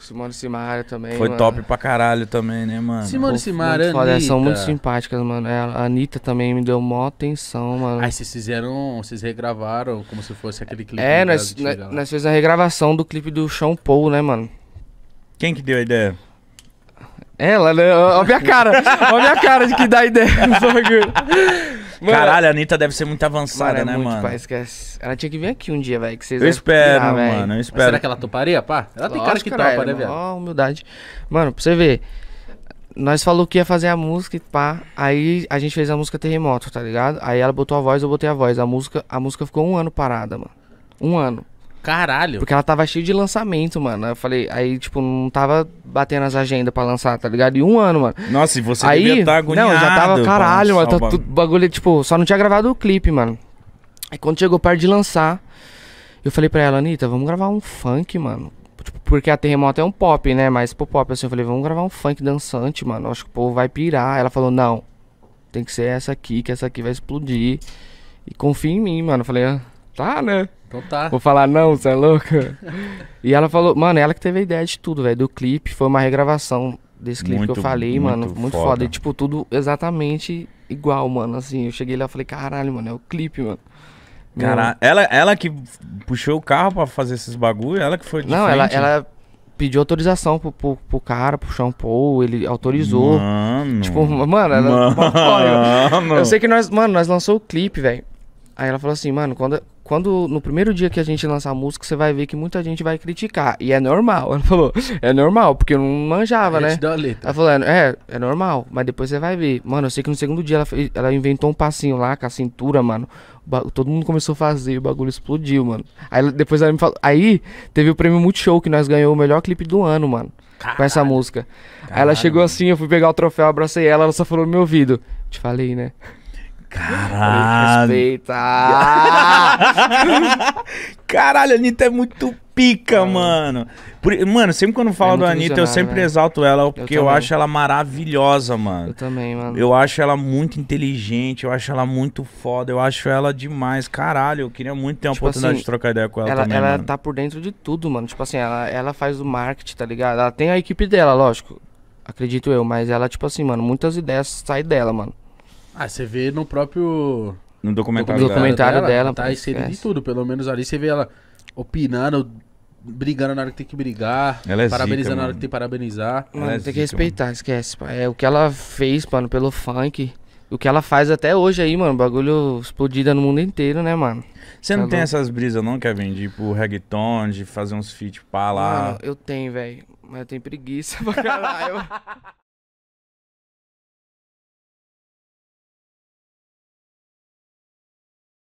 Simone Simara também. Foi mano. top pra caralho também, né, mano? Simone Simara, muito são muito simpáticas, mano. É, a Anitta também me deu maior atenção, mano. Aí ah, vocês fizeram, vocês regravaram como se fosse aquele clipe. É, nós, nós, nós fizemos a regravação do clipe do Sean Paul, né, mano? Quem que deu a ideia? Ela, né? Olha a minha cara. Olha a minha cara de que dá ideia Mano, Caralho, a Anitta deve ser muito avançada, mano, é né, muito, mano? esquece. Ela tinha que vir aqui um dia, velho. Que eu espero, mano. Eu espero. será que ela toparia, pá? Ela tem cara que topa, né, é, velho? Ó, humildade. Mano, pra você ver. Nós falou que ia fazer a música e pá. Aí a gente fez a música Terremoto, tá ligado? Aí ela botou a voz, eu botei a voz. A música, a música ficou um ano parada, mano. Um ano. Caralho. Porque ela tava cheia de lançamento, mano. Eu falei, aí, tipo, não tava batendo as agendas pra lançar, tá ligado? E um ano, mano. Nossa, e você aí, devia tá agoniado. Não, já tava, caralho, mano. Tá, tudo, bagulho, tipo, só não tinha gravado o clipe, mano. Aí quando chegou perto de lançar, eu falei pra ela, Anitta, vamos gravar um funk, mano. Tipo, porque a Terremoto é um pop, né? Mas pro pop, assim, eu falei, vamos gravar um funk dançante, mano. Acho que o povo vai pirar. Ela falou, não, tem que ser essa aqui, que essa aqui vai explodir. E confia em mim, mano. Eu falei, ah, tá, né? Então tá. Vou falar, não, você é louca? e ela falou, mano, é ela que teve a ideia de tudo, velho, do clipe. Foi uma regravação desse clipe muito, que eu falei, muito mano. Muito foda. foda. E, tipo, tudo exatamente igual, mano. Assim, eu cheguei lá e falei, caralho, mano, é o clipe, mano. cara ela, ela que puxou o carro pra fazer esses bagulho, ela que foi de Não, ela, ela pediu autorização pro, pro, pro cara, pro shampoo, ele autorizou. Mano. Tipo, mano, ela. É mano. Eu sei que nós, mano, nós lançou o clipe, velho. Aí ela falou assim, mano, quando, quando no primeiro dia que a gente lançar a música, você vai ver que muita gente vai criticar. E é normal. Ela falou, é normal, porque eu não manjava, a né? Deu a letra. Ela falou, é, é, é normal, mas depois você vai ver. Mano, eu sei que no segundo dia ela, ela inventou um passinho lá com a cintura, mano. Todo mundo começou a fazer, o bagulho explodiu, mano. Aí depois ela me falou. Aí teve o prêmio Multishow que nós ganhamos o melhor clipe do ano, mano. Caralho. Com essa música. Caralho. Aí ela chegou assim, eu fui pegar o troféu, abracei ela, ela só falou no meu ouvido. Te falei, né? Caralho. Respeita. Caralho, a Anitta é muito pica, é. mano. Por, mano, sempre quando eu falo é da Anitta, eu sempre né? exalto ela, porque eu, eu, acho ela maravilhosa, mano. Eu também, mano. Eu acho ela muito inteligente, eu acho ela muito foda, eu acho ela demais. Caralho, eu queria muito ter a tipo oportunidade assim, de trocar ideia com ela, ela também. Ela mano. tá por dentro de tudo, mano. Tipo assim, ela, ela faz o marketing, tá ligado? Ela tem a equipe dela, lógico. Acredito eu, mas ela, tipo assim, mano, muitas ideias saem dela, mano. Ah, você vê no próprio. No documentário, no documentário dela, dela. Tá inserido em tudo, pelo menos ali você vê ela opinando, brigando na hora que tem que brigar, é parabenizando zica, na hora que tem que parabenizar. Mano, é tem zica, que respeitar, mano. esquece. É o que ela fez, mano, pelo funk. O que ela faz até hoje aí, mano. Bagulho explodido no mundo inteiro, né, mano? Você tá não louco? tem essas brisas, não, Kevin? De ir pro reggaeton, de fazer uns feat pá lá. Mano, eu tenho, velho. Mas eu tenho preguiça pra caralho.